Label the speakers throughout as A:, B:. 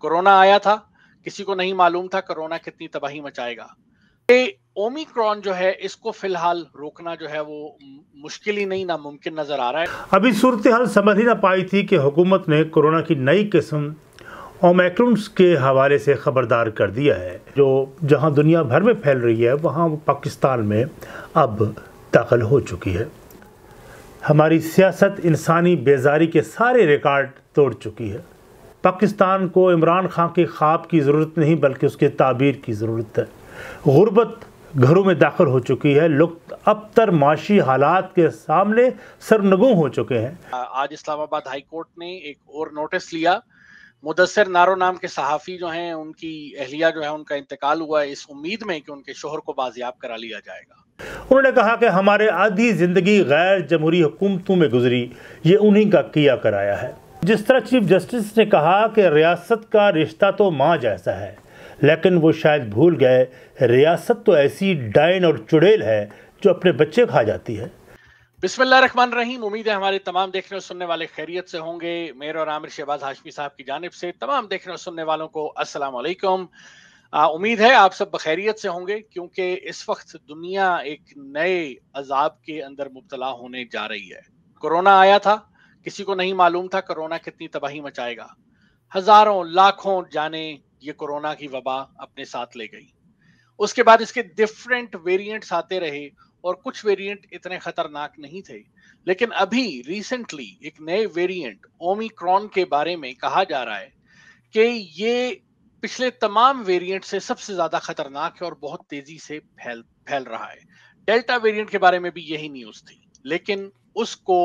A: Corona आया था किसी को नहीं मालूम था कोरोना कितनी तबाही मचाएगा ओमिक्रॉन जो है इसको फिलहाल रोकना जो है वो मुश्किल ही नहीं नामुमकिन नजर आ
B: रहा है अभी सूरत हाल समझ ही ना पाई थी कि हुकूमत ने कोरोना की नई किस्म ओमैक्रम्स के हवाले से ख़बरदार कर दिया है जो जहां दुनिया भर में फैल रही है वहां पाकिस्तान में अब दाखिल हो चुकी है हमारी सियासत इंसानी बेजारी के सारे रिकॉर्ड तोड़ चुकी है पाकिस्तान को इमरान खान के ख्वाब की ज़रूरत नहीं बल्कि उसके ताबीर की ज़रूरत है गुर्बत घरों में दाखिल हो चुकी है लोग अब तर माशी हालात के सामने सरनगु हो चुके हैं
A: आज इस्लामाबाद हाई कोर्ट ने एक और नोटिस लिया मुदसर नारो नाम के सहाफ़ी जो हैं उनकी अहलिया जो है उनका इंतकाल हुआ है इस उम्मीद में कि उनके शोहर को बाजियाब करा लिया जाएगा
B: उन्होंने कहा कि हमारे आधी ज़िंदगी गैर जमहूरी हुकूमतों में गुजरी ये उन्हीं का किया कराया है जिस तरह चीफ जस्टिस ने कहा कि रियासत का रिश्ता तो माँ जैसा है लेकिन वो शायद भूल गए रियासत तो ऐसी डाइन और चुड़ैल है जो अपने बच्चे खा जाती है
A: बिस्मिल्लाहमान रहीम उम्मीद है हमारे तमाम देखने और सुनने वाले खैरियत से होंगे मेरे और आमिर शहबाज हाशमी साहब की जानब से तमाम देखने और सुनने वालों को असल उम्मीद है आप सब बखैरियत से होंगे क्योंकि इस वक्त दुनिया एक नए अजाब के अंदर मुबतला होने जा रही है कोरोना आया था किसी को नहीं मालूम था कोरोना कितनी तबाही मचाएगा हजारों लाखों जाने ये कोरोना की वबा अपने साथ ले गई उसके बाद इसके डिफरेंट वेरिएंट्स आते रहे और कुछ वेरिएंट इतने खतरनाक नहीं थे लेकिन अभी रिसेंटली एक नए वेरिएंट ओमिक्रॉन के बारे में कहा जा रहा है कि ये पिछले तमाम वेरिएंट से सबसे ज्यादा खतरनाक है और बहुत तेजी से फैल फैल रहा है डेल्टा वेरिएंट के बारे में भी यही न्यूज थी लेकिन उसको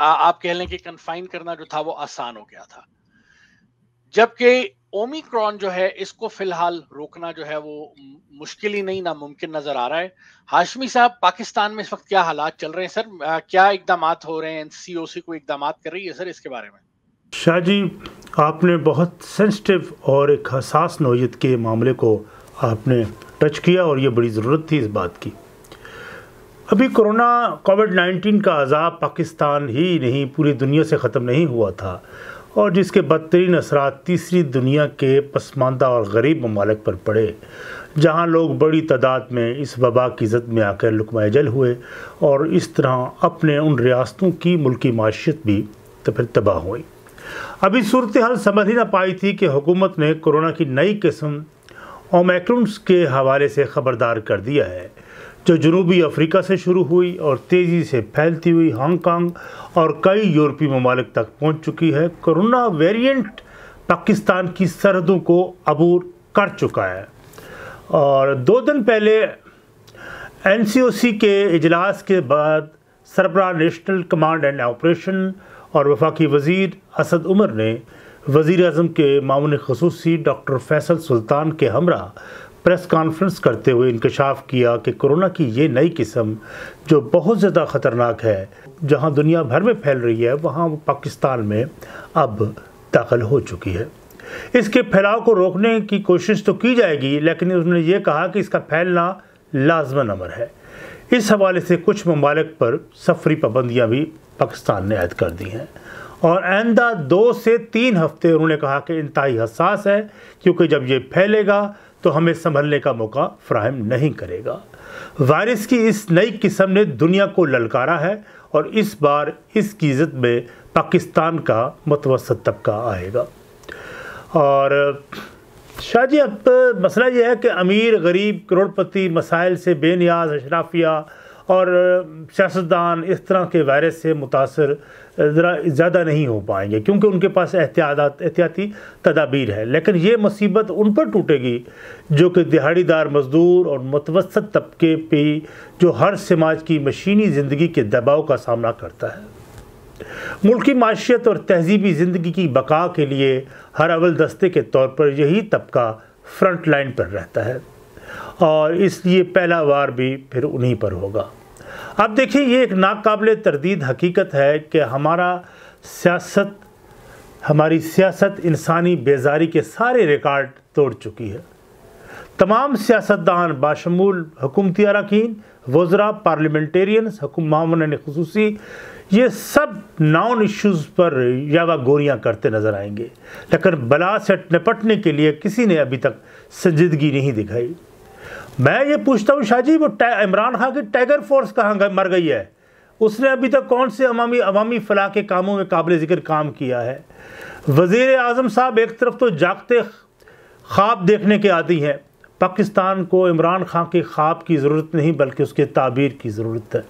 A: आप कह लें कि कन्फाइन करना जो था वो आसान हो गया था जबकि ओमिक्रॉन जो है इसको फिलहाल रोकना जो है वो मुश्किल ही नहीं नामुमकिन नजर आ रहा है हाशमी साहब पाकिस्तान में इस वक्त क्या हालात चल रहे हैं सर आ, क्या इकदाम हो रहे हैं सीओसी को इकदाम कर रही है सर इसके बारे में
B: शाह जी आपने बहुत सेंसिटिव और एक हसास नोयत के मामले को आपने टच किया और ये बड़ी ज़रूरत थी इस बात की अभी कोरोना कोविड नाइन्टीन का अजाब पाकिस्तान ही नहीं पूरी दुनिया से ख़त्म नहीं हुआ था और जिसके बदतरीन असरा तीसरी दुनिया के पसमानदा और गरीब ममालक पर पड़े जहां लोग बड़ी तादाद में इस वबा की जद में आकर लुकमाजल हुए और इस तरह अपने उन रियासतों की मुल्की माशत भी तो फिर तबाह हुई अभी सूरत हाल समझ ही ना पाई थी कि हुकूमत ने कोरोना की नई किस्म ओमैक्रम्स के हवाले से ख़बरदार कर दिया है जो जनूबी अफ्रीका से शुरू हुई और तेज़ी से फैलती हुई हांगकांग और कई यूरोपीय ममालिक तक पहुंच चुकी है कोरोना वेरिएंट पाकिस्तान की सरहदों को अबूर कर चुका है और दो दिन पहले एन के इजलास के बाद सरबरा नेशनल कमांड एंड ऑपरेशन और वफाकी वजीर असद उमर ने वज़ी अजम के मामून खसूसी डॉक्टर फैसल सुल्तान के हमरा प्रेस कॉन्फ्रेंस करते हुए इंकशाफ किया कि कोरोना की ये नई किस्म जो बहुत ज़्यादा ख़तरनाक है जहाँ दुनिया भर में फैल रही है वहाँ पाकिस्तान में अब दाखिल हो चुकी है इसके फैलाव को रोकने की कोशिश तो की जाएगी लेकिन उन्होंने ये कहा कि इसका फैलना लाजमन अमर है इस हवाले से कुछ ममालिक पर सफरी पाबंदियाँ भी पाकिस्तान ने आयद कर दी हैं और आइंदा दो से तीन हफ्ते उन्होंने कहा कि इंतहाई हसास है क्योंकि जब ये फैलेगा तो हमें संभलने का मौका फ्राहम नहीं करेगा वायरस की इस नई किस्म ने दुनिया को ललकारा है और इस बार इसकी इज्जत में पाकिस्तान का मतवसत तबका आएगा और शाह जी अब मसला यह है कि अमीर गरीब करोड़पति मसाइल से बेनियाज अशराफिया और सियासतदान इस तरह के वायरस से मुतासर ज़रा ज़्यादा नहीं हो पाएंगे क्योंकि उनके पास एहतियात एहतियाती तदाबीर है लेकिन ये मुसीबत उन पर टूटेगी जो कि दिहाड़ीदार मज़दूर और मतवसत तबके पे जो हर समाज की मशीनी ज़िंदगी के दबाव का सामना करता है मुल्क की माशियत और तहजीबी ज़िंदगी की बका के लिए हर अवल दस्ते के तौर पर यही तबका फ्रंट लाइन पर रहता है और इसलिए पहला वार भी फिर उन्हीं पर होगा अब देखिए ये एक नाकबिल तरदीद हकीकत है कि हमारा सियासत हमारी सियासत इंसानी बेजारी के सारे रिकॉर्ड तोड़ चुकी है तमाम सियासतदान बाशमूल हुकूमती अरकान वज्रा पार्लियामेंटेरियंस हुक्मान खसूसी ये सब नॉन इश्यूज़ पर यावा गोरियाँ करते नज़र आएंगे लेकिन बला से निपटने के लिए किसी ने अभी तक संजीदगी नहीं दिखाई मैं ये पूछता हूँ शाहजी वो इमरान खान की टाइगर फोर्स कहाँ मर गई है उसने अभी तक कौन से अवामी अवामी फलाह के कामों में काबिल ज़िक्र काम किया है वज़ी अजम साहब एक तरफ तो जागते ख्वाब देखने के आदि हैं पाकिस्तान को इमरान खान के ख्वाब की ज़रूरत नहीं बल्कि उसके ताबीर की ज़रूरत है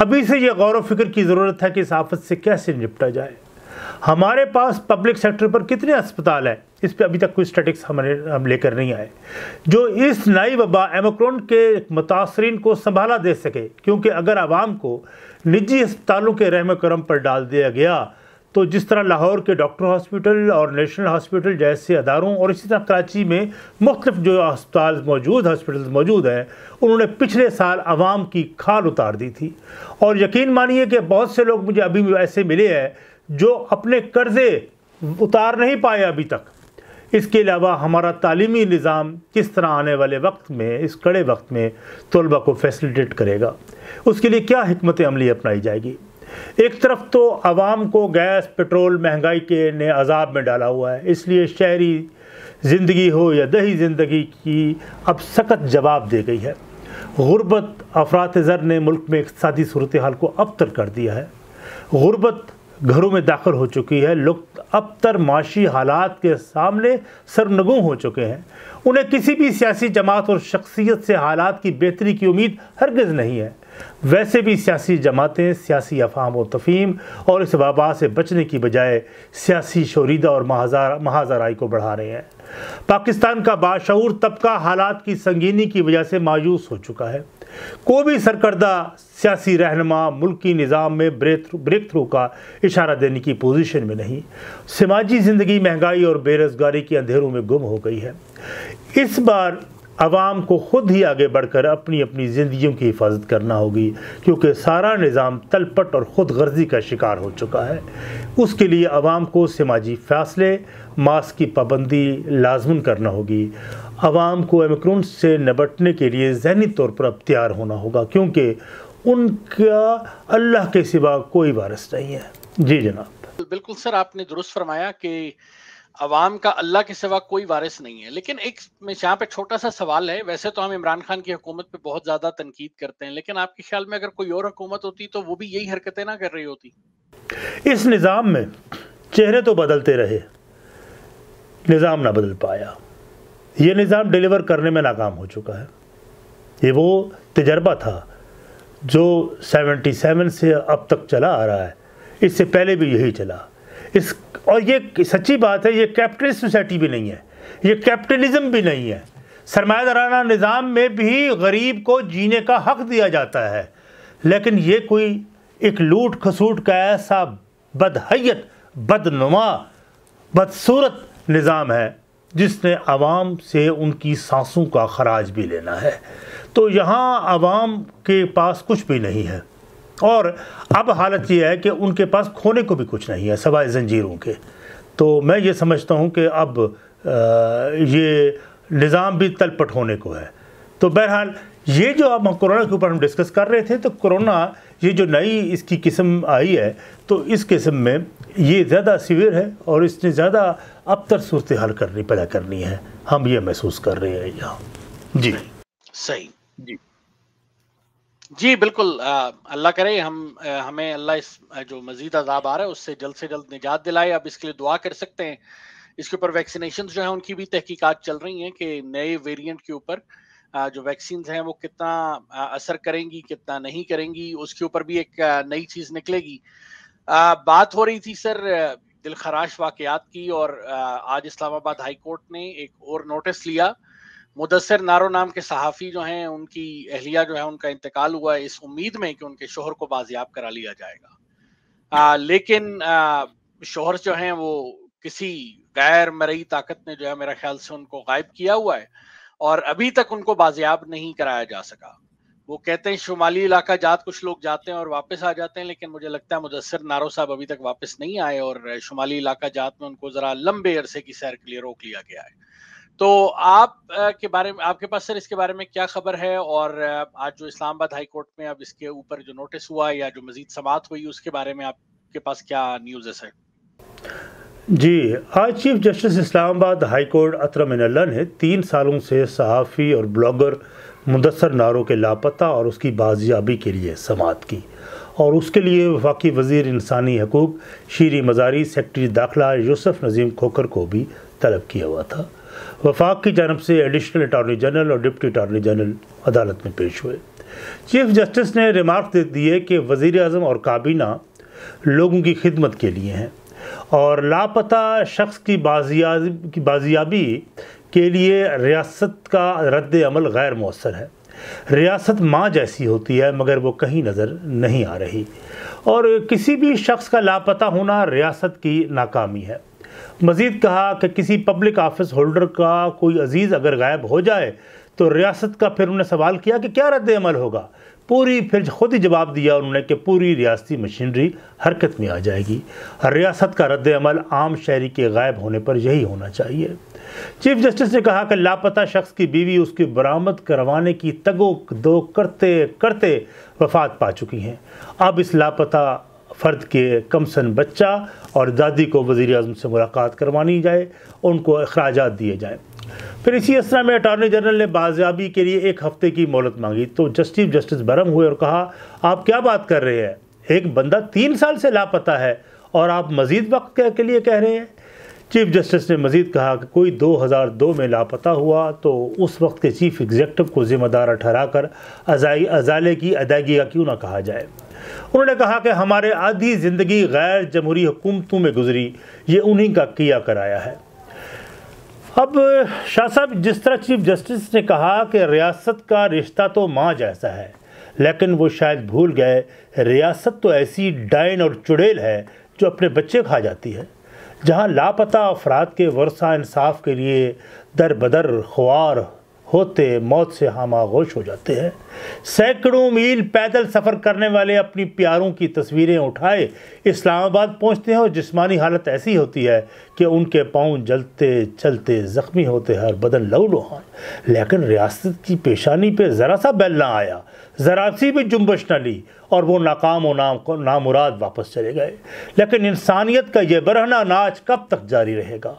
B: अभी से ये गौर फिक्र की ज़रूरत है कि इस आफत से कैसे निपटा जाए हमारे पास पब्लिक सेक्टर पर कितने अस्पताल हैं इस पर अभी तक कोई स्टेटिक्स हमारे हम लेकर नहीं आए जो इस नई वबा एमोक्रोन के मुतासरीन को संभाला दे सके क्योंकि अगर आवाम को निजी अस्पतालों के रहम करम पर डाल दिया गया तो जिस तरह लाहौर के डॉक्टर हॉस्पिटल और नेशनल हॉस्पिटल जैसे अदारों और इसी तरह कराची में मुख्तफ जो अस्पताल मौजूद हॉस्पिटल मौजूद हैं उन्होंने पिछले साल आवाम की खाल उतार दी थी और यकीन मानिए कि बहुत से लोग मुझे अभी ऐसे मिले हैं जो अपने कर्ज़े उतार नहीं पाए अभी तक इसके अलावा हमारा तालीमी निज़ाम किस तरह आने वाले वक्त में इस कड़े वक्त में तलबा को फैसिलिटेट करेगा उसके लिए क्या हमत अमली अपनाई जाएगी एक तरफ तो आवाम को गैस पेट्रोल महंगाई के ने अजाब में डाला हुआ है इसलिए शहरी ज़िंदगी हो या दही ज़िंदगी की अब सख्त जवाब दे गई है गुरबत अफरात ज़र ने मुल्क में इकतदी सूरत हाल को अबतर कर दिया है गुर्बत घरों में दाखिल हो चुकी है लोग अब तर माशी हालात के सामने सरनगुम हो चुके हैं उन्हें किसी भी सियासी जमात और शख्सियत से हालात की बेहतरी की उम्मीद हरगज़ नहीं है वैसे भी सियासी जमातें सियासी अफाम और तफीम और इस वबा से बचने की बजाय सियासी शोरीदा और महाजाराई को बढ़ा रहे हैं पाकिस्तान का बाशूर तबका हालात की संगीनी की वजह से मायूस हो चुका है कोई भी सरकर्दा सियासी रहनमा मुल्की निज़ाम में ब्रेक थ्रू का इशारा देने की पोजीशन में नहीं समाजी ज़िंदगी महंगाई और बेरोज़गारी के अंधेरों में गुम हो गई है इस बार आवाम को खुद ही आगे बढ़कर अपनी अपनी ज़िंदगियों की हिफाजत करना होगी क्योंकि सारा निज़ाम तलपट और ख़ुद गर्जी का शिकार हो चुका है उसके लिए आवाम को समाजी फ़ैसले मास्क की पाबंदी लाजमन करना होगी आवाम को एमिक्रोन से निपटने के लिए जहनी तौर पर अब तैयार होना होगा क्योंकि उनका अल्लाह के सिवा कोई वारस नहीं है जी जनाब
A: बिल्कुल सर आपने दुरुस्त फरमाया कि अवाम का अल्लाह के सिवा कोई वारिस नहीं है लेकिन एक यहाँ पे छोटा सा सवाल है वैसे तो हम इमरान खान की हुकूमत पे बहुत ज़्यादा तनकीद करते हैं लेकिन आपके ख्याल में अगर कोई और हुकूमत होती तो वो भी यही हरकतें ना कर रही
B: होती इस निज़ाम में चेहरे तो बदलते रहे निज़ाम ना बदल पाया ये निज़ाम डिलीवर करने में नाकाम हो चुका है ये वो तजर्बा था जो 77 से अब तक चला आ रहा है इससे पहले भी यही चला इस और ये सच्ची बात है ये कैपिटलिस्ट सोसाइटी भी नहीं है ये कैपिटलिज्म भी नहीं है सरमादाराना निज़ाम में भी गरीब को जीने का हक दिया जाता है लेकिन ये कोई एक लूट खसूट का ऐसा बदहैत बदनुमा बदसूरत निज़ाम है जिसने आवाम से उनकी सांसों का खराज भी लेना है तो यहाँ आवाम के पास कुछ भी नहीं है और अब हालत यह है कि उनके पास खोने को भी कुछ नहीं है सवाए जंजीरों के तो मैं ये समझता हूँ कि अब आ, ये निज़ाम भी तलपट होने को है तो बहरहाल ये जो अब हम कोरोना के ऊपर हम डिस्कस कर रहे थे तो कोरोना ये जो नई इसकी किस्म आई है तो इस किस्म में ये ज़्यादा सीवियर है और इसने ज़्यादा अबतर सूरत हाल करनी पैदा करनी है हम ये महसूस कर रहे हैं यहाँ जी सही
A: जी जी बिल्कुल अल्लाह करे हम आ, हमें अल्लाह इस जो मजीद अजाब आ रहा है उससे जल्द से जल्द निजात दिलाए अब इसके लिए दुआ कर सकते हैं इसके ऊपर वैक्सीनेशन जो है उनकी भी तहकीकात चल रही है कि नए वेरिएंट के ऊपर जो वैक्सीन हैं वो कितना असर करेंगी कितना नहीं करेंगी उसके ऊपर भी एक नई चीज़ निकलेगी बात हो रही थी सर दिल खराश वाकयात की और आज इस्लामाबाद हाई कोर्ट ने एक और नोटिस लिया मुदसर नारो नाम के सहाफ़ी जो हैं उनकी अहलिया जो है उनका इंतकाल हुआ है इस उम्मीद में कि उनके शोहर को बाजियाब करा लिया जाएगा आ, लेकिन आ, शोहर जो हैं वो किसी गैर मरई ताकत ने जो है मेरा ख्याल से उनको गायब किया हुआ है और अभी तक उनको बाजियाब नहीं कराया जा सका वो कहते हैं शुमाली इलाका जात कुछ लोग जाते हैं और वापस आ जाते हैं लेकिन मुझे लगता है मुदसर नारो साहब अभी तक वापस नहीं आए और शुमाली इलाका जात में उनको ज़रा लंबे अरसे की सैर के लिए रोक लिया गया है तो आप के बारे में आपके पास सर इसके बारे में क्या खबर है और आज जो इस्लामाबाद हाई कोर्ट में अब इसके ऊपर जो नोटिस हुआ या जो मजीद समात हुई उसके बारे में आपके पास क्या न्यूज़ है सर
B: जी आज chief justice Islamabad high court court Athar Minallah ने तीन सालों से सहाफ़ी और ब्लॉगर मुदसर नारों के लापता और उसकी बाजियाबी के लिए समात की और उसके लिए वफाकी वजीर इंसानी हकूक शीरी मजारी सेक्रटरी दाखिला यूसुफ नज़ीम खोकर को भी तलब किया हुआ था वफाक की जानब से एडिशनल अटारनी जनरल और डिप्टी अटारनी जनरल अदालत में पेश हुए चीफ जस्टिस ने रिमार्क दे दिए कि वज़ी अजम और काबीना लोगों की खिदमत के लिए हैं और लापता शख्स की बाजिया की बाजियाबी के लिए रियासत का रद्द अमल गैर मौसर है रियासत माँ जैसी होती है मगर वो कहीं नज़र नहीं आ रही और किसी भी शख्स का लापता होना रियासत की नाकामी है मज़ीद कहा कि किसी पब्लिक ऑफिस होल्डर का कोई अजीज़ अगर गायब हो जाए तो रियासत का फिर उन्हें सवाल किया कि क्या रद्द अमल होगा पूरी फिर खुद ही जवाब दिया उन्होंने कि पूरी रियासती मशीनरी हरकत में आ जाएगी रियासत का रद्द अमल आम शहरी के गायब होने पर यही होना चाहिए चीफ जस्टिस ने कहा कि लापता शख्स की बीवी उसकी बरामद करवाने की तगो दो करते करते वफात पा चुकी हैं अब इस लापता फ़र्द के कमसन बच्चा और दादी को वज़ी अजम से मुलाकात करवानी जाए उनको अखराज दिए जाएँ फिर इसी असरा में अटॉर्नी जनरल ने बाजियाबी के लिए एक हफ्ते की मोहलत मांगी तो जस्टिस जस्टिस भरम हुए और कहा आप क्या बात कर रहे हैं एक बंदा तीन साल से लापता है और आप मज़ीद वक्त के लिए कह रहे हैं चीफ जस्टिस ने मजीद कहा कि कोई 2002 में लापता हुआ तो उस वक्त के चीफ एग्जेक्टिव को ज़िम्मेदार कर अजाई अजाले की अदायगी का क्यों ना कहा जाए उन्होंने कहा कि हमारे आधी ज़िंदगी गैर जमहूरी हुकूमतों में गुजरी ये उन्हीं का किया कराया है अब शाह साहब जिस तरह चीफ जस्टिस ने कहा कि रियासत का रिश्ता तो माँ जैसा है लेकिन वो शायद भूल गए रियासत तो ऐसी डाइन और चुड़ैल है जो अपने बच्चे खा जाती है जहाँ लापता अफराद के वर्षा इंसाफ के लिए दर बदर ख्वार होते मौत से हम आगोश हो जाते हैं सैकड़ों मील पैदल सफ़र करने वाले अपनी प्यारों की तस्वीरें उठाए इस्लामाबाद पहुंचते हैं और जिस्मानी हालत ऐसी होती है कि उनके पाँव जलते चलते ज़ख्मी होते हैं और बदन लहू लुहान लेकिन रियासत की पेशानी पे ज़रा सा बैल ना आया ज़रा सी भी जुम्बश न ली और वो नाकाम व नाम को नामुराद वापस चले गए लेकिन इंसानियत का ये बरहना नाच कब तक जारी रहेगा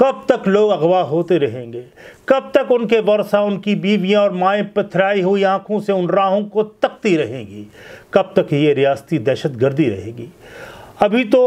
B: कब तक लोग अगवा होते रहेंगे कब तक उनके वर्षा उनकी बीवियाँ और माएँ पथराई हुई आँखों से उन राहों को तकती रहेंगी कब तक ये रियासती दहशत गर्दी रहेगी अभी तो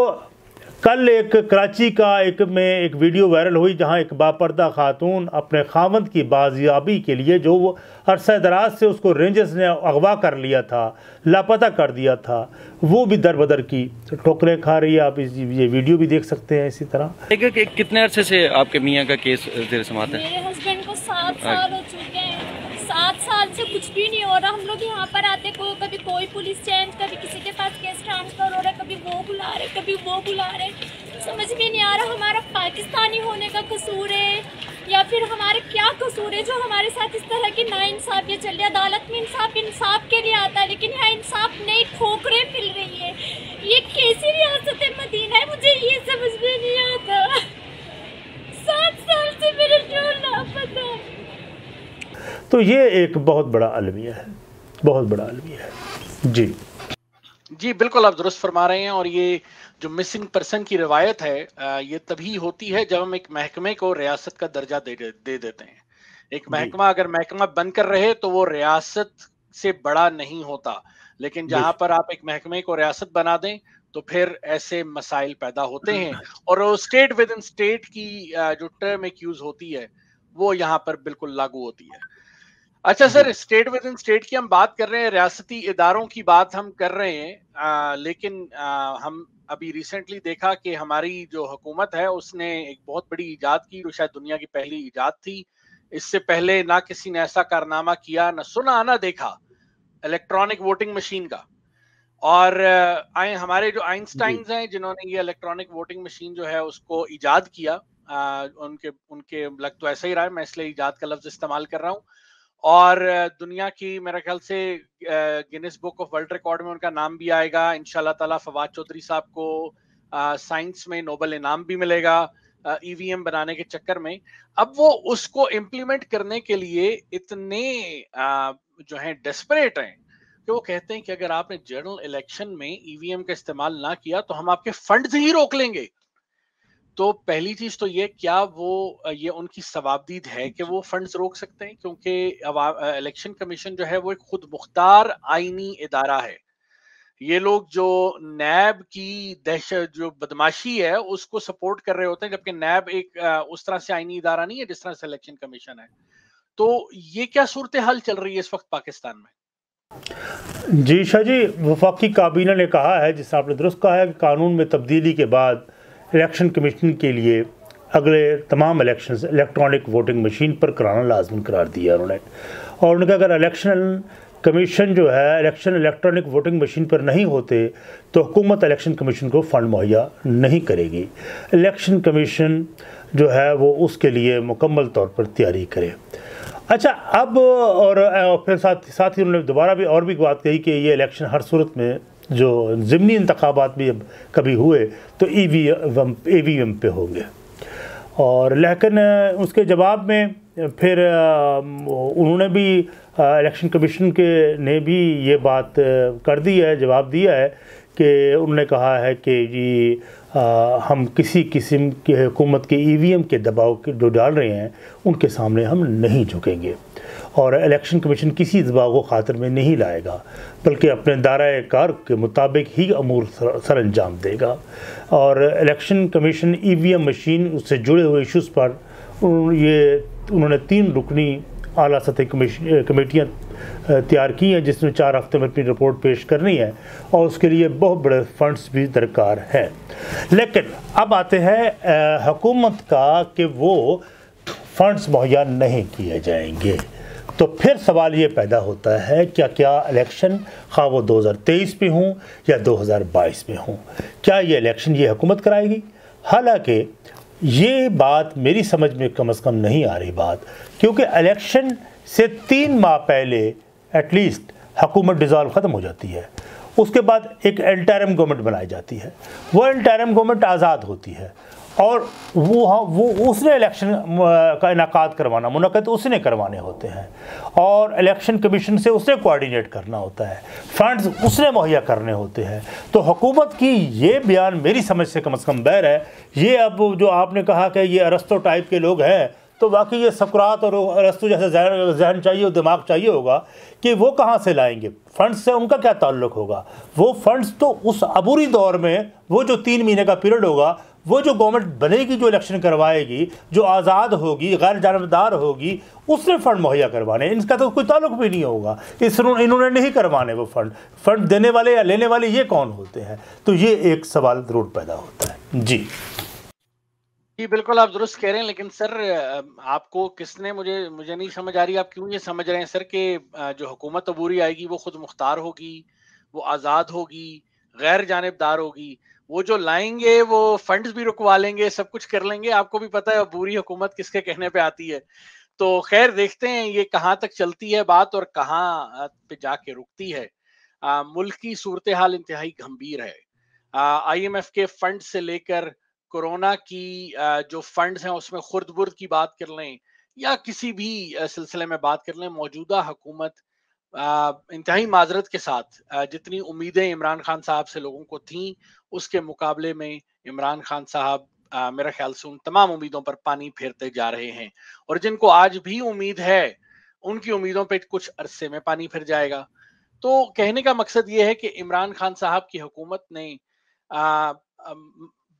B: कल एक कराची का एक में एक वीडियो वायरल हुई जहां एक बापरदा खातून अपने खामंद की बाजियाबी के लिए जो वो अरसा दराज से उसको रेंजर्स ने अगवा कर लिया था लापता कर दिया था वो भी दर बदर की तो ठोकरें खा रही है आप इस ये वीडियो भी देख सकते हैं इसी तरह
A: कितने अरसे से आपके मियाँ का केस समात है मेरे
B: हस्बैंड को सात साल अच्छा। हो चुके हैं साल से कुछ भी नहीं हो रहा हम लोग यहाँ पर आते को कभी कोई पुलिस चेंज कभी किसी के पास केस ट्रांसफ़र हो रहा कभी वो बुला रहे कभी वो बुला रहे समझ में नहीं आ रहा हमारा पाकिस्तानी होने का कसूर है या फिर हमारे क्या कसूर है जो हमारे साथ इस तरह की ना इंसाफ ये चल रही अदालत में इंसाफ इंसाफ के लिए आता है लेकिन यहाँ इंसाफ नहीं ठोकरें मिल रही है ये कैसी रियासत है मदीना है मुझे ये समझ में नहीं आता सात साल से मेरे जो लापता तो ये एक बहुत बड़ा अलमिया है बहुत बड़ा अलमिया है जी
A: जी बिल्कुल आप दुरुस्त फरमा रहे हैं और ये जो मिसिंग पर्सन की रिवायत है ये तभी होती है जब हम एक महकमे को रियासत का दर्जा दे दे देते हैं एक महकमा अगर महकमा बंद कर रहे तो वो रियासत से बड़ा नहीं होता लेकिन जहां पर आप एक महकमे को रियासत बना दें तो फिर ऐसे मसाइल पैदा होते हम्म, हैं हाँ और स्टेट विद इन स्टेट की जो टर्म एक यूज होती है वो यहाँ पर बिल्कुल लागू होती है अच्छा sir state within state की हम बात कर रहे हैं रियासती इदारों की बात हम कर रहे हैं आ, लेकिन आ, हम अभी रिसेंटली देखा कि हमारी जो हुकूमत है उसने एक बहुत बड़ी ईजाद की जो शायद दुनिया की पहली ईजाद थी इससे पहले ना किसी ने ऐसा कारनामा किया ना सुना ना देखा इलेक्ट्रॉनिक वोटिंग मशीन का और आए हमारे जो आइंस्टाइन हैं जिन्होंने ये इलेक्ट्रॉनिक वोटिंग मशीन जो है उसको ईजाद किया आ, उनके उनके लग तो ऐसा ही रहा है मैं इसलिए ईजाद का लफ्ज इस्तेमाल कर रहा हूँ और दुनिया की मेरे ख्याल से Guinness Book of World record में उनका नाम भी आएगा इन ताला फवाद चौधरी साहब को साइंस में नोबल इनाम भी मिलेगा ईवीएम e बनाने के चक्कर में अब वो उसको इम्प्लीमेंट करने के लिए इतने जो है डेस्परेट हैं कि वो कहते हैं कि अगर आपने जनरल इलेक्शन में ईवीएम e का इस्तेमाल ना किया तो हम आपके फंड ही रोक लेंगे तो पहली चीज तो ये क्या वो ये उनकी सवाबदीद है कि वो फंड्स रोक सकते हैं क्योंकि इलेक्शन कमीशन जो है वो एक खुद मुख्तार आईनी इदारा है ये लोग जो नैब की दहशत जो बदमाशी है उसको सपोर्ट कर रहे होते हैं जबकि नैब एक उस तरह से आईनी इदारा नहीं है जिस तरह से इलेक्शन कमीशन है तो ये क्या सूरत हाल चल रही है इस वक्त पाकिस्तान
B: में जी शाह जी वफाकी काबीना ने कहा है जिसने आपने दुरुस्त कहा है कि कानून में तब्दीली के बाद इलेक्शन कमीशन के लिए अगले तमाम इलेक्शंस इलेक्ट्रॉनिक वोटिंग मशीन पर कराना लाजमी करार दिया उन्होंने और उनका अगर इलेक्शन कमीशन जो है इलेक्शन इलेक्ट्रॉनिक वोटिंग मशीन पर नहीं होते तो हुकूमत इलेक्शन कमीशन को फ़ंड मुहैया नहीं करेगी इलेक्शन कमीशन जो है वो उसके लिए मुकम्मल तौर पर तैयारी करे अच्छा अब और, और फिर साथ साथ ही उन्होंने दोबारा भी और भी बात कही कि ये इलेक्शन हर सूरत में जो ज़मनी इंतबात भी अब कभी हुए तो E V M A V M पे होंगे और लेकिन उसके जवाब में फिर उन्होंने भी इलेक्शन कमीशन के ने भी ये बात कर दी है जवाब दिया है कि उन्होंने कहा है कि जी आ, हम किसी किस्म के हुकूमत के ईवीएम e के दबाव के जो डाल रहे हैं उनके सामने हम नहीं झुकेंगे और इलेक्शन कमीशन किसी दबाव को खातर में नहीं लाएगा बल्कि अपने दायरा कार के मुताबिक ही अमूर सर अंजाम देगा और election commission E V M machine उससे जुड़े हुए इशूज़ पर ये उन्होंने तीन रुकनी अली सतह कमेटियाँ तैयार की हैं जिसमें चार हफ्ते में अपनी रिपोर्ट पेश करनी है और उसके लिए बहुत बड़े फंड्स भी दरकार हैं लेकिन अब आते हैं हुकूमत का कि वो फंड्स मुहैया नहीं किए जाएंगे तो फिर सवाल ये पैदा होता है क्या क्या इलेक्शन खा वो 2023 में हों या 2022 में हों क्या ये इलेक्शन ये हुकूमत कराएगी हालांकि ये बात मेरी समझ में कम अज़ कम नहीं आ रही बात क्योंकि इलेक्शन से तीन माह पहले एटलीस्ट हकूमत डिज़ोल्व ख़त्म हो जाती है उसके बाद एक एल्टारम गवर्नमेंट बनाई जाती है वो एल्टारम गवर्नमेंट आज़ाद होती है और वो हाँ वो उसने इलेक्शन का इनका करवाना मुनद उसने करवाने होते हैं और इलेक्शन कमीशन से उसने कोऑर्डिनेट करना होता है फंड्स उसने मुहैया करने होते हैं तो हुकूमत की ये बयान मेरी समझ से कम से कम बैर है ये अब जो आपने कहा कि ये अरस्तों टाइप के लोग हैं तो वाकई ये सकुरात और अरस्तु जैसे जहन चाहिए और दिमाग चाहिए होगा कि वो कहाँ से लाएंगे फंड्स से उनका क्या ताल्लुक होगा वो फंड्स तो उस अबूरी दौर में वो जो तीन महीने का पीरियड होगा वो जो गवर्नमेंट बनेगी जो इलेक्शन करवाएगी जो आज़ाद होगी गैर जानबदार होगी उसने फ़ंड मुहैया करवाने इनका तो कोई ताल्लुक भी नहीं होगा इस इन्होंने नहीं करवाने वो फ़ंड फ़ंड देने वाले या लेने वाले ये कौन होते हैं तो ये एक सवाल ज़रूर पैदा होता है जी
A: जी बिल्कुल आप दुरुस्त कह रहे हैं लेकिन सर आपको किसने मुझे मुझे नहीं समझ आ रही आप क्यों ये समझ रहे हैं सर कि जो हुकूमत अबूरी आएगी वो खुद मुख्तार होगी वो आज़ाद होगी गैर जानबदार होगी वो जो लाएंगे वो फंड्स भी रुकवा लेंगे सब कुछ कर लेंगे आपको भी पता है बुरी हुकूमत किसके कहने पे आती है तो खैर देखते हैं ये कहाँ तक चलती है बात और कहाँ पे जाके रुकती है आ, मुल्क की सूरत हाल इंतहाई गंभीर है आईएमएफ के फंड से लेकर कोरोना की आ, जो फंड्स हैं उसमें खुर्द बुर्द की बात कर लें या किसी भी सिलसिले में बात कर लें मौजूदा हुकूमत इंतहाई माजरत के साथ जितनी उम्मीदें इमरान खान साहब से लोगों को थीं उसके मुकाबले में इमरान खान साहब मेरा ख्याल से उन तमाम उम्मीदों पर पानी फेरते जा रहे हैं और जिनको आज भी उम्मीद है उनकी उम्मीदों पर कुछ अरसे में पानी फिर जाएगा तो कहने का मकसद ये है कि इमरान खान साहब की हुकूमत ने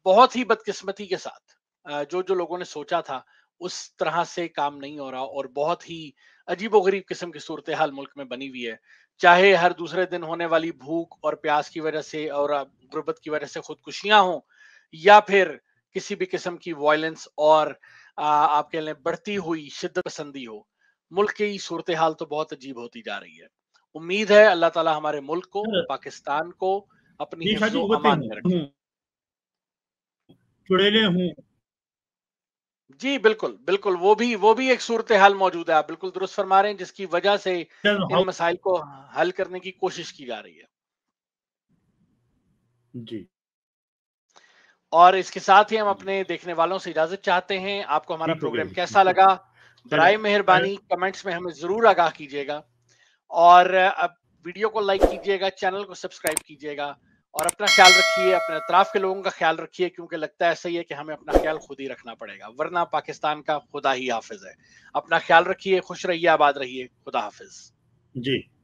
A: बहुत ही बदकिस्मती के साथ जो जो लोगों ने सोचा था उस तरह से काम नहीं हो रहा और बहुत ही अजीब गरीब किस्म की सूरत हाल मुल्क में बनी हुई है चाहे हर दूसरे दिन होने वाली भूख और प्यास की वजह से और गुर्बत की वजह से खुदकुशियां हों या फिर किसी भी किस्म की वायलेंस और आ, आप कह लें बढ़ती हुई शिद्दत पसंदी हो मुल्क की सूरत हाल तो बहुत अजीब होती जा रही है उम्मीद है अल्लाह ताला हमारे मुल्क को पाकिस्तान को अपनी हम्म। चुड़ेले हूँ जी बिल्कुल बिल्कुल वो भी वो भी एक सूरत हाल मौजूद है आप बिल्कुल दुरुस्त फरमा रहे हैं जिसकी वजह से इन मसाइल को हल करने की कोशिश की जा रही है जी और इसके साथ ही हम अपने देखने वालों से इजाजत चाहते हैं आपको हमारा प्रोग्राम कैसा लगा बर मेहरबानी कमेंट्स में हमें जरूर आगाह कीजिएगा और अब वीडियो को लाइक कीजिएगा चैनल को सब्सक्राइब कीजिएगा और अपना ख्याल रखिए अपने अतराफ के लोगों का ख्याल रखिए क्योंकि लगता है ऐसा ही है कि हमें अपना ख्याल खुद ही रखना पड़ेगा वरना पाकिस्तान का खुदा ही हाफिज है अपना ख्याल रखिए खुश रहिए आबाद रहिए खुदा हाफिज
B: जी